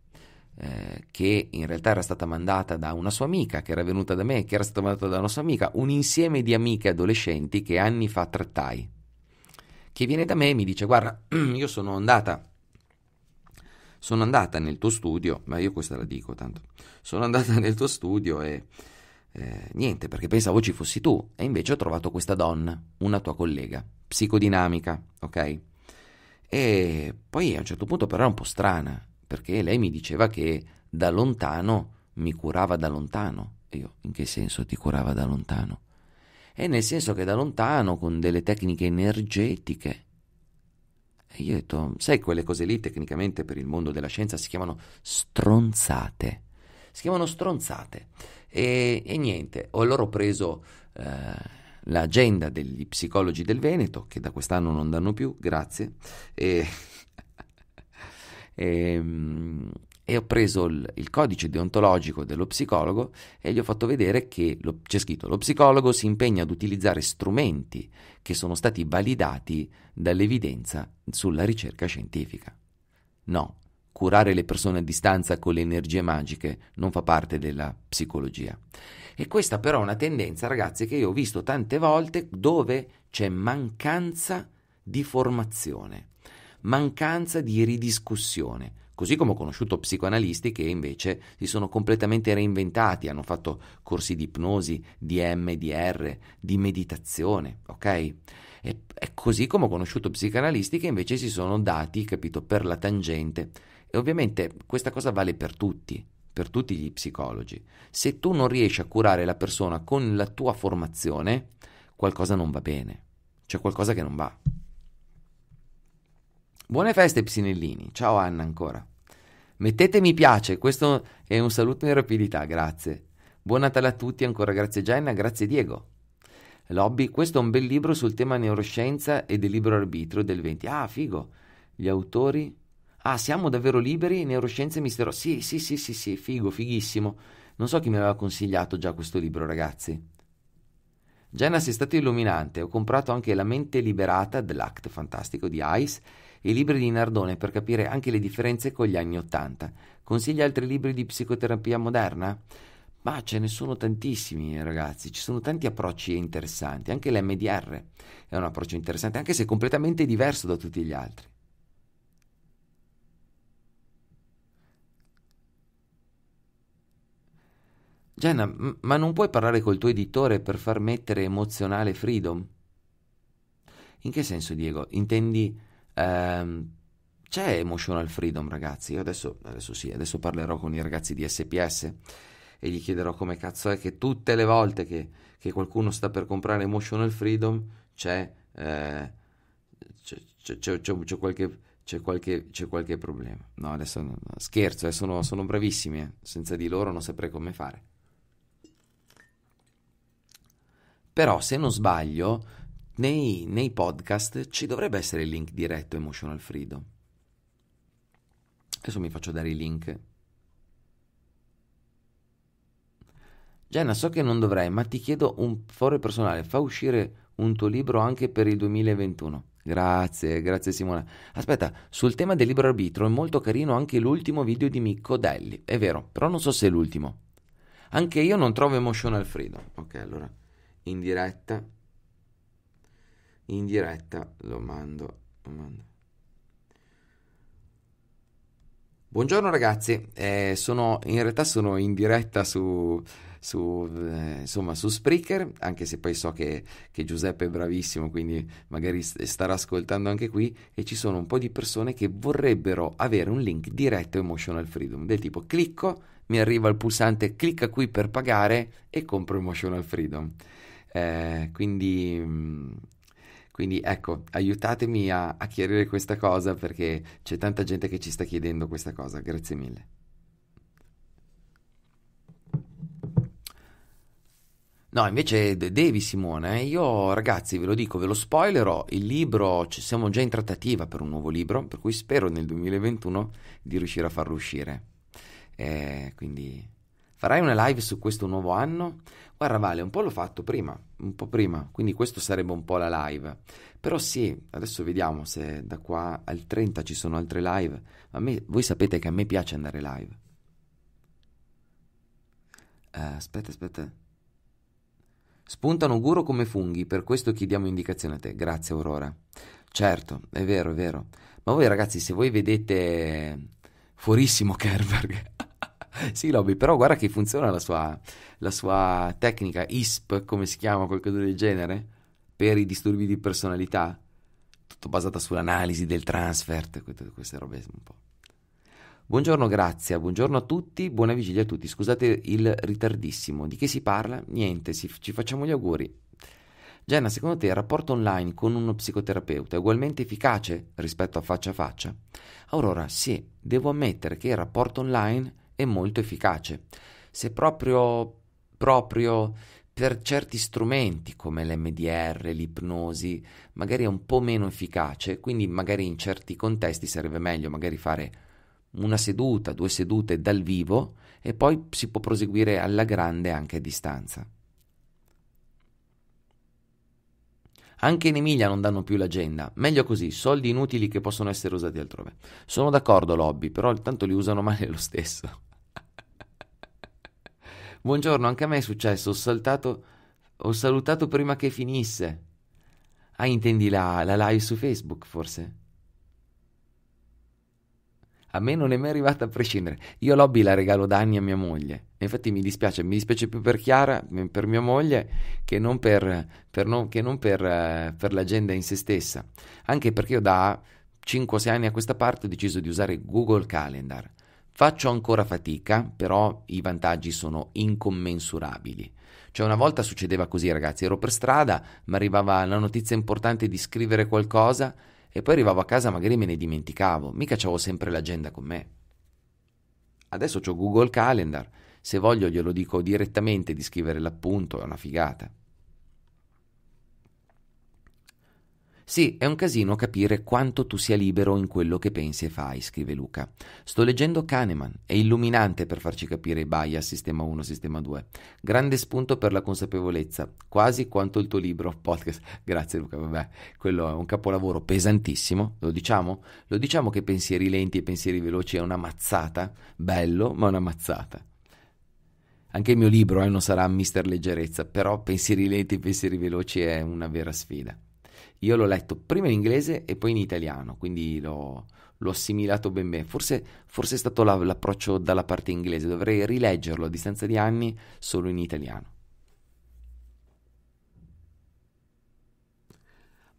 eh, che in realtà era stata mandata da una sua amica, che era venuta da me, che era stata mandata da una sua amica, un insieme di amiche adolescenti che anni fa trattai, che viene da me e mi dice guarda, <clears throat> io sono andata sono andata nel tuo studio, ma io questa la dico tanto, sono andata nel tuo studio e eh, niente, perché pensavo ci fossi tu, e invece ho trovato questa donna, una tua collega, psicodinamica, ok? E poi a un certo punto però era un po' strana, perché lei mi diceva che da lontano mi curava da lontano. E io, in che senso ti curava da lontano? E nel senso che da lontano, con delle tecniche energetiche, e io ho detto, sai, quelle cose lì tecnicamente per il mondo della scienza si chiamano stronzate. Si chiamano stronzate. E, e niente, ho loro preso eh, l'agenda degli psicologi del Veneto, che da quest'anno non danno più, grazie. E, <laughs> e ehm, e ho preso il, il, codice deontologico dello psicologo e gli ho fatto vedere che lo, c'è scritto lo psicologo si impegna ad utilizzare strumenti che sono stati validati dall'evidenza sulla ricerca scientifica. No, curare le persone a distanza con le energie magiche non fa parte della psicologia. E questa però è una tendenza, ragazzi, che io ho visto tante volte dove c'è mancanza di formazione, mancanza di ridiscussione Così come ho conosciuto psicoanalisti che invece si sono completamente reinventati, hanno fatto corsi di ipnosi, di MDR, di meditazione, ok? E, e così come ho conosciuto psicoanalisti che invece si sono dati, capito, per la tangente. E ovviamente questa cosa vale per tutti, per tutti gli psicologi. Se tu non riesci a curare la persona con la tua formazione, qualcosa non va bene, c'è qualcosa che non va. Buone feste, Psinellini. Ciao Anna ancora. Mettete mi piace, questo è un saluto in rapidità, grazie. Buon Natale a tutti, ancora grazie Jenna, grazie Diego. Lobby, questo è un bel libro sul tema neuroscienza e del libero arbitrio del 20. Ah, figo. Gli autori... Ah, siamo davvero liberi? Neuroscienze e mistero. Sì, sì, sì, sì, sì, figo, fighissimo. Non so chi mi aveva consigliato già questo libro, ragazzi. Jenna, sei stato illuminante. Ho comprato anche La mente liberata dell'act fantastico di Ice i libri di Nardone per capire anche le differenze con gli anni Ottanta. Consiglia altri libri di psicoterapia moderna? Ma ce ne sono tantissimi ragazzi, ci sono tanti approcci interessanti, anche l'MDR è un approccio interessante, anche se completamente diverso da tutti gli altri. Gianna, m- ma non puoi parlare col tuo editore per far mettere emozionale Freedom? In che senso, Diego? Intendi Ehm, c'è emotional freedom, ragazzi. Io adesso, adesso sì, adesso parlerò con i ragazzi di SPS e gli chiederò come cazzo è che tutte le volte che, che qualcuno sta per comprare emotional freedom c'è, eh, c'è, c'è, c'è qualche c'è qualche, c'è qualche, problema. No, adesso no, scherzo, eh, sono, sono, bravissimi, eh. senza di loro non saprei come fare. Però se non sbaglio, nei, nei podcast ci dovrebbe essere il link diretto Emotional Freedom. Adesso mi faccio dare i link. Gianna, so che non dovrei, ma ti chiedo un favore personale. Fa uscire un tuo libro anche per il 2021. Grazie, grazie Simona. Aspetta, sul tema del libro arbitro è molto carino anche l'ultimo video di Micco Delli. È vero, però non so se è l'ultimo. Anche io non trovo Emotional Freedom. Ok, allora, in diretta in diretta lo mando, lo mando. Buongiorno ragazzi, eh, sono, in realtà sono in diretta su, su, eh, insomma, su Spreaker, anche se poi so che, che, Giuseppe è bravissimo, quindi magari starà ascoltando anche qui, e ci sono un po' di persone che vorrebbero avere un link diretto Emotional Freedom, del tipo clicco, mi arriva il pulsante, clicca qui per pagare e compro Emotional Freedom. Eh, quindi mm, quindi ecco, aiutatemi a, a chiarire questa cosa perché c'è tanta gente che ci sta chiedendo questa cosa. Grazie mille. No, invece devi Simone, eh, io ragazzi ve lo dico, ve lo spoilerò, il libro, ci siamo già in trattativa per un nuovo libro, per cui spero nel 2021 di riuscire a farlo uscire. Eh, quindi farai una live su questo nuovo anno? Guarda Vale, un po' l'ho fatto prima, un po' prima, quindi questo sarebbe un po' la live. Però sì, adesso vediamo se da qua al 30 ci sono altre live. A me, voi sapete che a me piace andare live. Eh, aspetta, aspetta. Spuntano guro come funghi, per questo chiediamo indicazione a te. Grazie Aurora. Certo, è vero, è vero. Ma voi ragazzi, se voi vedete fuorissimo Kerberg sì, Lobby, però guarda che funziona la sua, la sua tecnica ISP, come si chiama, qualcosa del genere, per i disturbi di personalità. Tutto basata sull'analisi del transfert, queste robe un po'. Buongiorno Grazia, buongiorno a tutti, buona vigilia a tutti. Scusate il ritardissimo. Di che si parla? Niente, si, ci facciamo gli auguri. Jenna, secondo te il rapporto online con uno psicoterapeuta è ugualmente efficace rispetto a faccia a faccia? Aurora, sì, devo ammettere che il rapporto online e molto efficace. Se proprio, proprio per certi strumenti come l'MDR, l'ipnosi, magari è un po' meno efficace, quindi magari in certi contesti sarebbe meglio magari fare una seduta, due sedute dal vivo e poi si può proseguire alla grande anche a distanza. Anche in Emilia non danno più l'agenda, meglio così, soldi inutili che possono essere usati altrove. Sono d'accordo, lobby, però intanto li usano <laughs> male lo stesso. Buongiorno, anche a me è successo, ho saltato, ho salutato prima che finisse. Ah, intendi la, la live su Facebook, forse? A me non è mai arrivata a prescindere. Io l'hobby la regalo da anni a mia moglie. infatti mi dispiace, mi dispiace più per Chiara, per mia moglie, che non per, per, non, che non per, eh, per l'agenda in se stessa. Anche perché io da 5-6 anni a questa parte ho deciso di usare Google Calendar Faccio ancora fatica, però i vantaggi sono incommensurabili. Cioè una volta succedeva così ragazzi, ero per strada, mi arrivava la notizia importante di scrivere qualcosa e poi arrivavo a casa magari me ne dimenticavo, mica c'avevo sempre l'agenda con me. Adesso ho Google Calendar, se voglio glielo dico direttamente di scrivere l'appunto, è una figata. Sì, è un casino capire quanto tu sia libero in quello che pensi e fai, scrive Luca. Sto leggendo Kahneman, è illuminante per farci capire i bias sistema 1, sistema 2. Grande spunto per la consapevolezza, quasi quanto il tuo libro <laughs> podcast. Grazie Luca, vabbè, quello è un capolavoro pesantissimo, lo diciamo? Lo diciamo che pensieri lenti e pensieri veloci è una mazzata, bello, ma una mazzata. Anche il mio libro eh, non sarà mister leggerezza, però pensieri lenti e pensieri veloci è una vera sfida. Io l'ho letto prima in inglese e poi in italiano, quindi l'ho, l'ho assimilato ben bene. Forse, forse è stato la, l'approccio dalla parte inglese, dovrei rileggerlo a distanza di anni solo in italiano.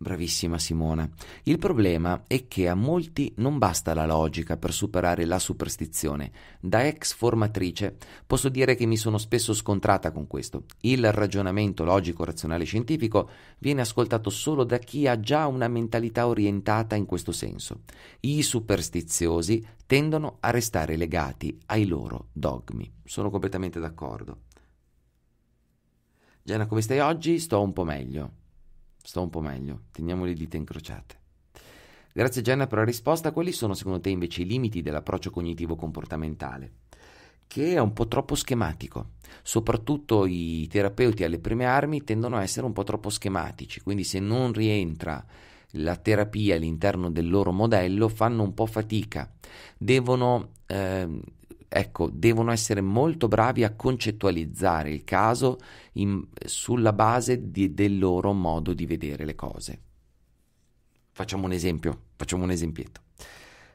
Bravissima Simona. Il problema è che a molti non basta la logica per superare la superstizione. Da ex formatrice posso dire che mi sono spesso scontrata con questo. Il ragionamento logico, razionale scientifico viene ascoltato solo da chi ha già una mentalità orientata in questo senso. I superstiziosi tendono a restare legati ai loro dogmi. Sono completamente d'accordo. Gianna, come stai oggi? Sto un po' meglio. Sto un po' meglio, teniamo le dita incrociate. Grazie Gianna per la risposta. Quali sono secondo te invece i limiti dell'approccio cognitivo-comportamentale? Che è un po' troppo schematico. Soprattutto i terapeuti alle prime armi tendono a essere un po' troppo schematici, quindi se non rientra la terapia all'interno del loro modello fanno un po' fatica. Devono eh, ecco, devono essere molto bravi a concettualizzare il caso in, sulla base di, del loro modo di vedere le cose. Facciamo un esempio, facciamo un esempietto.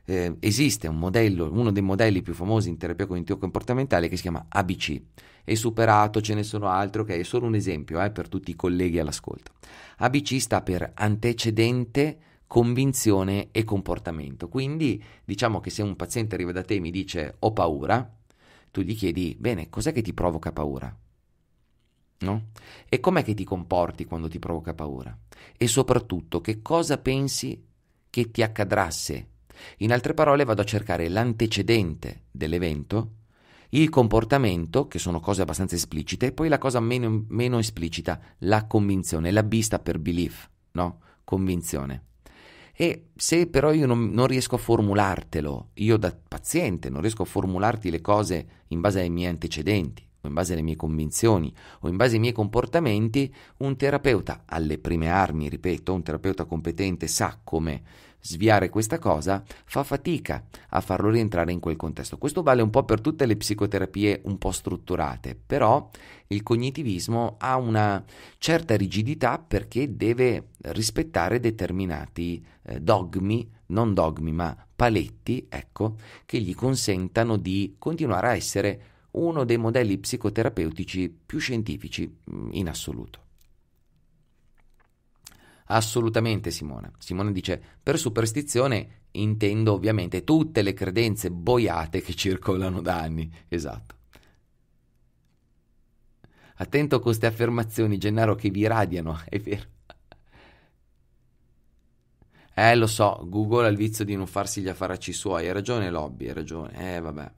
Eh, esiste un modello, uno dei modelli più famosi in terapia cognitivo-comportamentale che si chiama ABC. È superato, ce ne sono altri, ok, è solo un esempio eh, per tutti i colleghi all'ascolto. ABC sta per antecedente convinzione e comportamento. Quindi diciamo che se un paziente arriva da te e mi dice ho paura, tu gli chiedi bene, cos'è che ti provoca paura? No? E com'è che ti comporti quando ti provoca paura? E soprattutto che cosa pensi che ti accadrà se? In altre parole vado a cercare l'antecedente dell'evento il comportamento, che sono cose abbastanza esplicite, e poi la cosa meno, meno esplicita, la convinzione, la B per belief, no? Convinzione. E se però io non, non, riesco a formulartelo, io da paziente non riesco a formularti le cose in base ai miei antecedenti, o in base alle mie convinzioni, o in base ai miei comportamenti, un terapeuta alle prime armi, ripeto, un terapeuta competente sa come sviare questa cosa fa fatica a farlo rientrare in quel contesto. Questo vale un po' per tutte le psicoterapie un po' strutturate, però il cognitivismo ha una certa rigidità perché deve rispettare determinati eh, dogmi, non dogmi, ma paletti, ecco, che gli consentano di continuare a essere uno dei modelli psicoterapeutici più scientifici mm, in assoluto. Assolutamente Simone. Simone dice, per superstizione intendo ovviamente tutte le credenze boiate che circolano da anni. Esatto. Attento a queste affermazioni, Gennaro, che vi radiano, <laughs> è vero. Eh, lo so, Google ha il vizio di non farsi gli affaracci suoi, hai ragione Lobby, hai ragione, eh vabbè.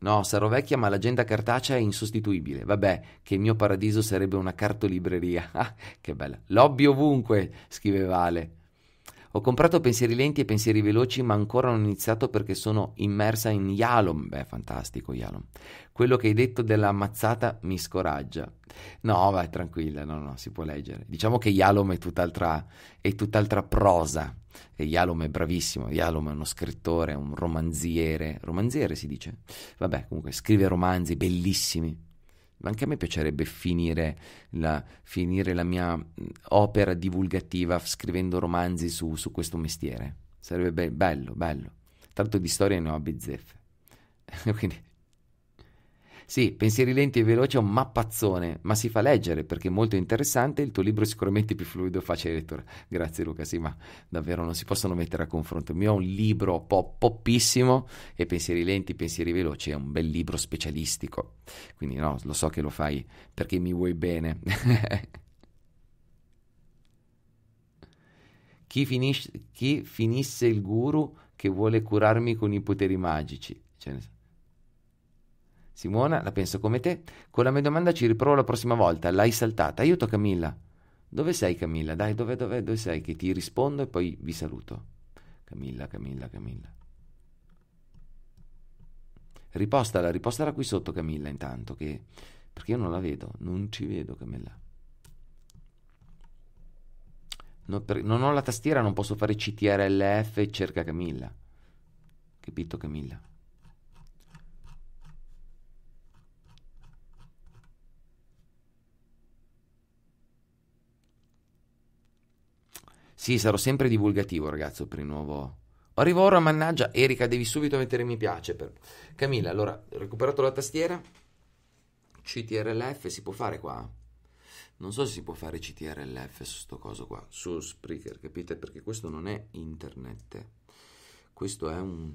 No, sarò vecchia, ma l'agenda cartacea è insostituibile. Vabbè, che il mio paradiso sarebbe una cartolibreria. <laughs> Ah, che bella. Lobby ovunque, scrive Vale. Ho comprato pensieri lenti e pensieri veloci, ma ancora non ho iniziato perché sono immersa in Yalom. Beh, fantastico Yalom. Quello che hai detto dell'ammazzata mi scoraggia. No, vai tranquilla, no, no, si può leggere. Diciamo che Yalom è tutt'altra, è tutt'altra prosa. E Yalom è bravissimo, Yalom è uno scrittore, un romanziere, romanziere si dice? Vabbè, comunque scrive romanzi bellissimi, anche a me piacerebbe finire la, finire la mia opera divulgativa scrivendo romanzi su, su questo mestiere. Sarebbe be- bello, bello. Tanto di storia ne ho a bizzeffe. <laughs> Quindi sì, pensieri lenti e veloci è un mappazzone, ma si fa leggere perché è molto interessante. Il tuo libro è sicuramente più fluido e facile da lettura. Grazie Luca, sì, ma davvero non si possono mettere a confronto. Il mio è un libro po- poppissimo e pensieri lenti, pensieri veloci è un bel libro specialistico. Quindi no, lo so che lo fai perché mi vuoi bene. <laughs> chi, finis- chi finisse il guru che vuole curarmi con i poteri magici? Ce ne sono. Simona, la penso come te. Con la mia domanda ci riprovo la prossima volta. L'hai saltata. Aiuto Camilla. Dove sei Camilla? Dai, dove, dove, dove sei? Che ti rispondo e poi vi saluto. Camilla, Camilla, Camilla. Ripostala, ripostala qui sotto Camilla intanto, che... perché io non la vedo, non ci vedo Camilla. No, per... non ho la tastiera, non posso fare CTRLF, e cerca Camilla. Capito Camilla? Sì, sarò sempre divulgativo, ragazzo, per il nuovo... Arrivo ora, mannaggia. Erika, devi subito mettere mi piace. Per... Camilla, allora, recuperato la tastiera. CTRLF si può fare qua? Non so se si può fare CTRLF su sto coso qua, su Spreaker, capite? Perché questo non è internet. Questo è un...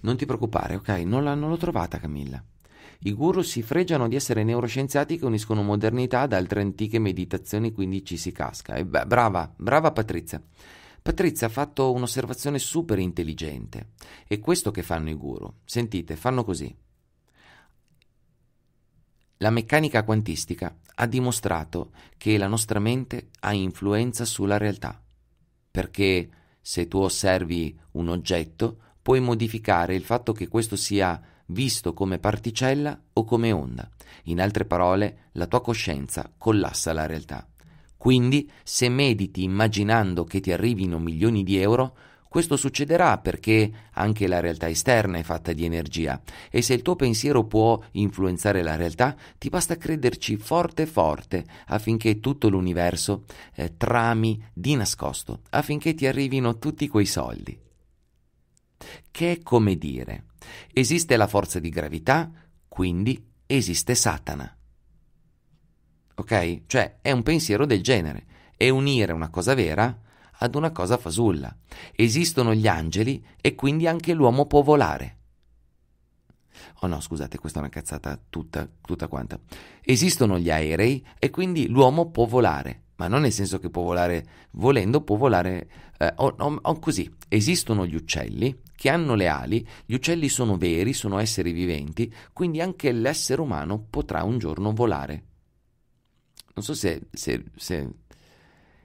Non ti preoccupare, ok? Non, la, non l'ho trovata, Camilla. I guru si fregiano di essere neuroscienziati che uniscono modernità ad altre antiche meditazioni, quindi ci si casca. E beh, brava, brava Patrizia. Patrizia ha fatto un'osservazione super intelligente. È questo che fanno i guru. Sentite, fanno così. La meccanica quantistica ha dimostrato che la nostra mente ha influenza sulla realtà, perché se tu osservi un oggetto puoi modificare il fatto che questo sia visto come particella o come onda. In altre parole, la tua coscienza collassa la realtà. Quindi, se mediti immaginando che ti arrivino milioni di euro, questo succederà perché anche la realtà esterna è fatta di energia e se il tuo pensiero può influenzare la realtà, ti basta crederci forte forte affinché tutto l'universo eh, trami di nascosto, affinché ti arrivino tutti quei soldi. Che è come dire, Esiste la forza di gravità, quindi esiste Satana. Ok? Cioè è un pensiero del genere, è unire una cosa vera ad una cosa fasulla. Esistono gli angeli e quindi anche l'uomo può volare. Oh no, scusate, questa è una cazzata tutta, tutta quanta. Esistono gli aerei e quindi l'uomo può volare, ma non nel senso che può volare volendo, può volare eh, o, o, o così. Esistono gli uccelli che hanno le ali, gli uccelli sono veri, sono esseri viventi, quindi anche l'essere umano potrà un giorno volare. Non so se, se, se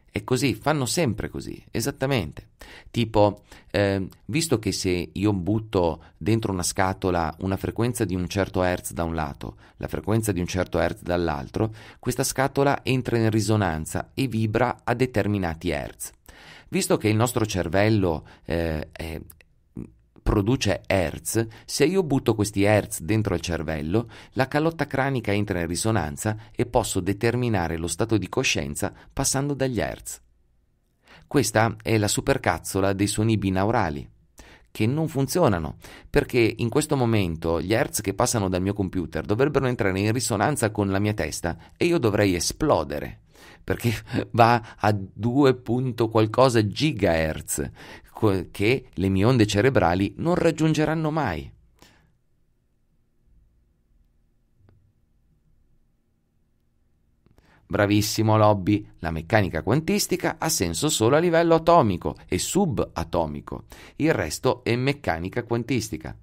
è così, fanno sempre così, esattamente. Tipo, eh, visto che se io butto dentro una scatola una frequenza di un certo hertz da un lato, la frequenza di un certo hertz dall'altro, questa scatola entra in risonanza e vibra a determinati hertz. Visto che il nostro cervello eh, è, produce hertz, se io butto questi hertz dentro al cervello, la calotta cranica entra in risonanza e posso determinare lo stato di coscienza passando dagli hertz. Questa è la supercazzola dei suoni binaurali che non funzionano, perché in questo momento gli hertz che passano dal mio computer dovrebbero entrare in risonanza con la mia testa e io dovrei esplodere, perché <laughs> va a 2. qualcosa gigahertz che le mie onde cerebrali non raggiungeranno mai. Bravissimo Lobby, la meccanica quantistica ha senso solo a livello atomico e subatomico, il resto è meccanica quantistica.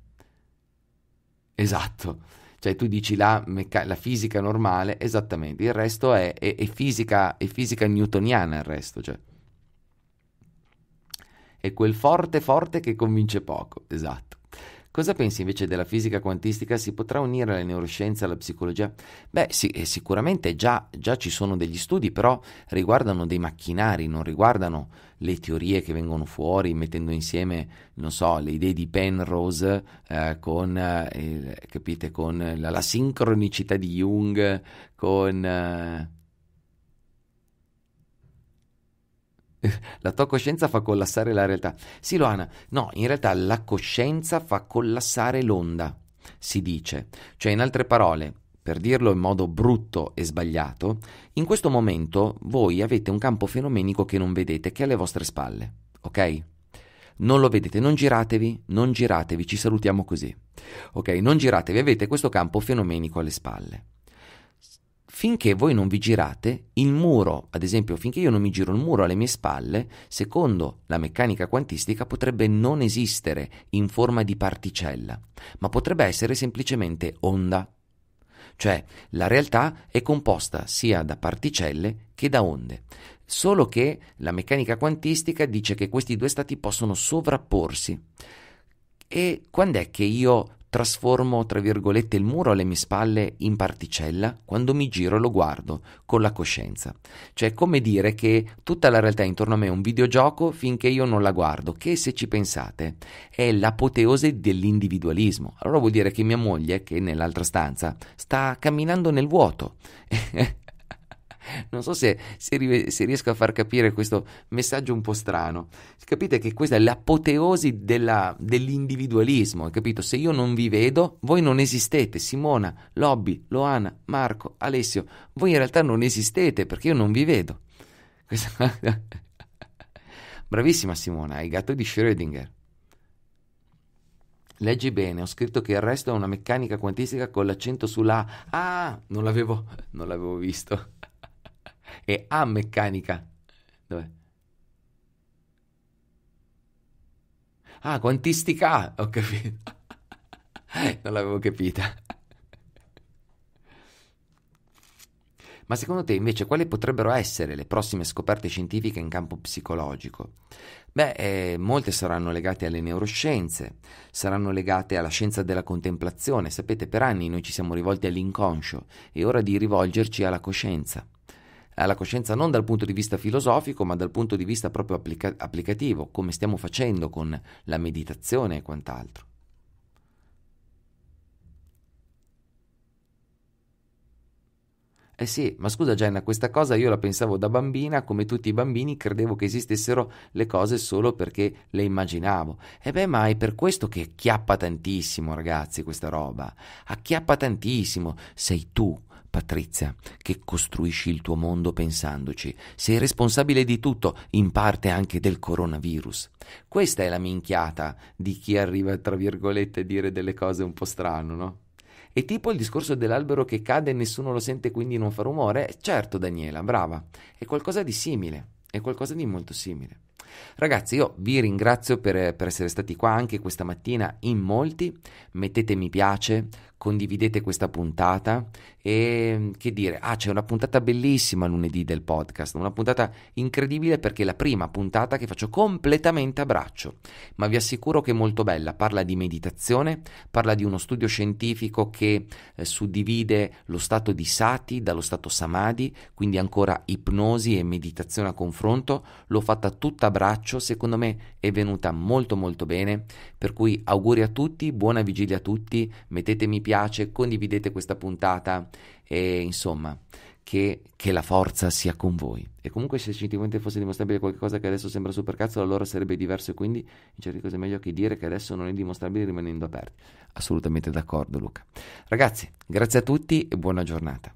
Esatto, cioè tu dici la, mecca- la fisica normale, esattamente, il resto è, è, è, fisica, è fisica, newtoniana il resto. Cioè è quel forte forte che convince poco, esatto. Cosa pensi invece della fisica quantistica? Si potrà unire la neuroscienza alla psicologia? Beh, sì, eh, sicuramente già, già, ci sono degli studi, però riguardano dei macchinari, non riguardano le teorie che vengono fuori mettendo insieme, non so, le idee di Penrose eh, con, eh, capite, con la, la, sincronicità di Jung, con... Eh, <laughs> la tua coscienza fa collassare la realtà. Sì, Loana, no, in realtà la coscienza fa collassare l'onda, si dice. Cioè, in altre parole, per dirlo in modo brutto e sbagliato, in questo momento voi avete un campo fenomenico che non vedete, che è alle vostre spalle, ok? Non lo vedete, non giratevi, non giratevi, ci salutiamo così. Ok, non giratevi, avete questo campo fenomenico alle spalle finché voi non vi girate il muro, ad esempio finché io non mi giro il muro alle mie spalle, secondo la meccanica quantistica potrebbe non esistere in forma di particella, ma potrebbe essere semplicemente onda. Cioè la realtà è composta sia da particelle che da onde, solo che la meccanica quantistica dice che questi due stati possono sovrapporsi. E quando è che io Trasformo, tra virgolette, il muro alle mie spalle in particella quando mi giro e lo guardo con la coscienza. Cioè, come dire che tutta la realtà intorno a me è un videogioco finché io non la guardo, che se ci pensate è l'apoteose dell'individualismo. Allora vuol dire che mia moglie, che è nell'altra stanza, sta camminando nel vuoto. <laughs> Non so se, se, se, riesco a far capire questo messaggio un po' strano. Capite che questa è l'apoteosi della, dell'individualismo, capito? Se io non vi vedo, voi non esistete. Simona, Lobby, Loana, Marco, Alessio, voi in realtà non esistete perché io non vi vedo. Questa... <laughs> Bravissima Simona, il gatto di Schrödinger. Leggi bene, ho scritto che il resto è una meccanica quantistica con l'accento sulla Ah, non l'avevo, non l'avevo visto e A meccanica. Dov'è? Ah, quantistica A, ho capito. <laughs> non l'avevo capita. Ma secondo te invece quali potrebbero essere le prossime scoperte scientifiche in campo psicologico? Beh, eh, molte saranno legate alle neuroscienze, saranno legate alla scienza della contemplazione. Sapete, per anni noi ci siamo rivolti all'inconscio, è ora di rivolgerci alla coscienza alla coscienza non dal punto di vista filosofico, ma dal punto di vista proprio applica- applicativo, come stiamo facendo con la meditazione e quant'altro. Eh sì, ma scusa Jenna, questa cosa io la pensavo da bambina, come tutti i bambini credevo che esistessero le cose solo perché le immaginavo. E eh beh, ma è per questo che acchiappa tantissimo, ragazzi, questa roba. Acchiappa tantissimo. Sei tu Patrizia, che costruisci il tuo mondo pensandoci. Sei responsabile di tutto, in parte anche del coronavirus. Questa è la minchiata di chi arriva, tra virgolette, a dire delle cose un po' strane, no? È tipo il discorso dell'albero che cade e nessuno lo sente quindi non fa rumore? Eh, certo, Daniela, brava. È qualcosa di simile, è qualcosa di molto simile. Ragazzi, io vi ringrazio per, per, essere stati qua anche questa mattina in molti. Mettete mi piace, condividete questa puntata e che dire, ah c'è una puntata bellissima lunedì del podcast, una puntata incredibile perché è la prima puntata che faccio completamente a braccio, ma vi assicuro che è molto bella, parla di meditazione, parla di uno studio scientifico che eh, suddivide lo stato di sati dallo stato samadhi, quindi ancora ipnosi e meditazione a confronto, l'ho fatta tutta a braccio, secondo me è venuta molto molto bene, per cui auguri a tutti, buona vigilia a tutti, mettete mi piace piace, condividete questa puntata e insomma che, che, la forza sia con voi. E comunque se scientificamente fosse dimostrabile qualcosa che adesso sembra super cazzo, allora sarebbe diverso e quindi in certe cose è meglio che dire che adesso non è dimostrabile rimanendo aperti. Assolutamente d'accordo Luca. Ragazzi, grazie a tutti e buona giornata.